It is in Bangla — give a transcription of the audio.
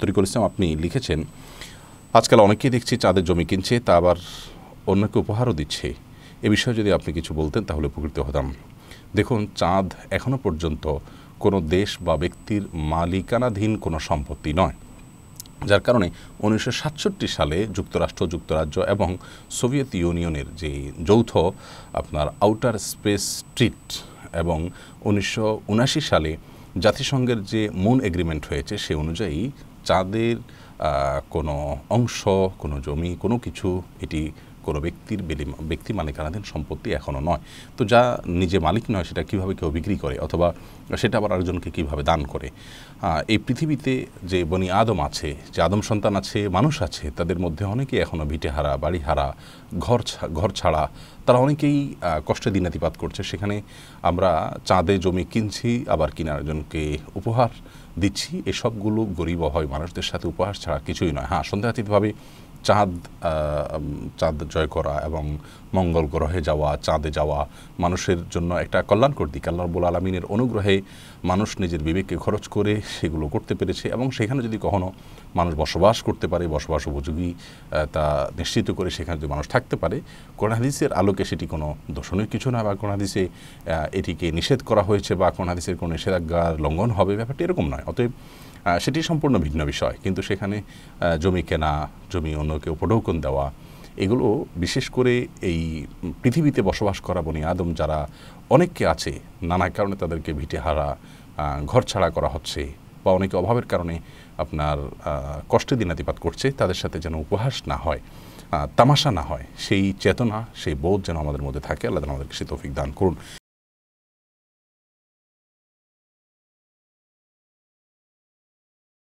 তরিকুল ইসলাম আপনি লিখেছেন আজকাল অনেকেই দেখছি চাঁদের জমি কিনছে তা আবার অন্যকে উপহারও দিচ্ছে এ বিষয়ে যদি আপনি কিছু বলতেন তাহলে উপকৃত হতাম দেখুন চাঁদ এখনও পর্যন্ত কোনো দেশ বা ব্যক্তির মালিকানাধীন কোনো সম্পত্তি নয় যার কারণে উনিশশো সালে যুক্তরাষ্ট্র যুক্তরাজ্য এবং সোভিয়েত ইউনিয়নের যে যৌথ আপনার আউটার স্পেস স্ট্রিট এবং উনিশশো সালে জাতিসংঘের যে মুন এগ্রিমেন্ট হয়েছে সে অনুযায়ী चाँदर কোনো অংশ কোনো জমি কোনো কিছু এটি কোনো ব্যক্তির ব্যক্তি মালিকানাধীন সম্পত্তি এখনও নয় তো যা নিজে মালিক নয় সেটা কিভাবে কেউ বিক্রি করে অথবা সেটা আবার আরেকজনকে কীভাবে দান করে এই পৃথিবীতে যে বনি আদম আছে যে আদম সন্তান আছে মানুষ আছে তাদের মধ্যে অনেকেই এখনও ভিটেহারা বাড়িহারা ঘর ঘর ছাড়া তারা অনেকেই কষ্টে দিনাতিপাত করছে সেখানে আমরা চাঁদে জমি কিনছি আবার কিনার জনকে উপহার দিচ্ছি এসবগুলো গরিব হয় মানুষদের সাথে উপহার ছাড়া ছাড়া কিছুই নয় হ্যাঁ সন্দেহাতীতভাবে চাঁদ চাঁদ জয় করা এবং মঙ্গল গ্রহে যাওয়া চাঁদে যাওয়া মানুষের জন্য একটা কল্যাণকর দিক আল্লাহ রবুল আলমিনের অনুগ্রহে মানুষ নিজের বিবেককে খরচ করে সেগুলো করতে পেরেছে এবং সেখানে যদি কখনও মানুষ বসবাস করতে পারে বসবাস উপযোগী তা নিশ্চিত করে সেখানে যদি মানুষ থাকতে পারে কোনাদিসের আলোকে সেটি কোনো দোষণীয় কিছু না বা কোনাদিসে এটিকে নিষেধ করা হয়েছে বা কোনাদিসের কোনো নিষেধাজ্ঞার লঙ্ঘন হবে ব্যাপারটি এরকম নয় অতএব সেটি সম্পূর্ণ ভিন্ন বিষয় কিন্তু সেখানে জমি কেনা জমি অন্যকে উপঢৌকন দেওয়া এগুলো বিশেষ করে এই পৃথিবীতে বসবাস করা বনি আদম যারা অনেককে আছে নানা কারণে তাদেরকে ভিটে হারা ঘর ছাড়া করা হচ্ছে বা অনেকে অভাবের কারণে আপনার কষ্টে দিনাতিপাত করছে তাদের সাথে যেন উপহাস না হয় তামাশা না হয় সেই চেতনা সেই বোধ যেন আমাদের মধ্যে থাকে আল্লাহ আমাদেরকে সে তৌফিক দান করুন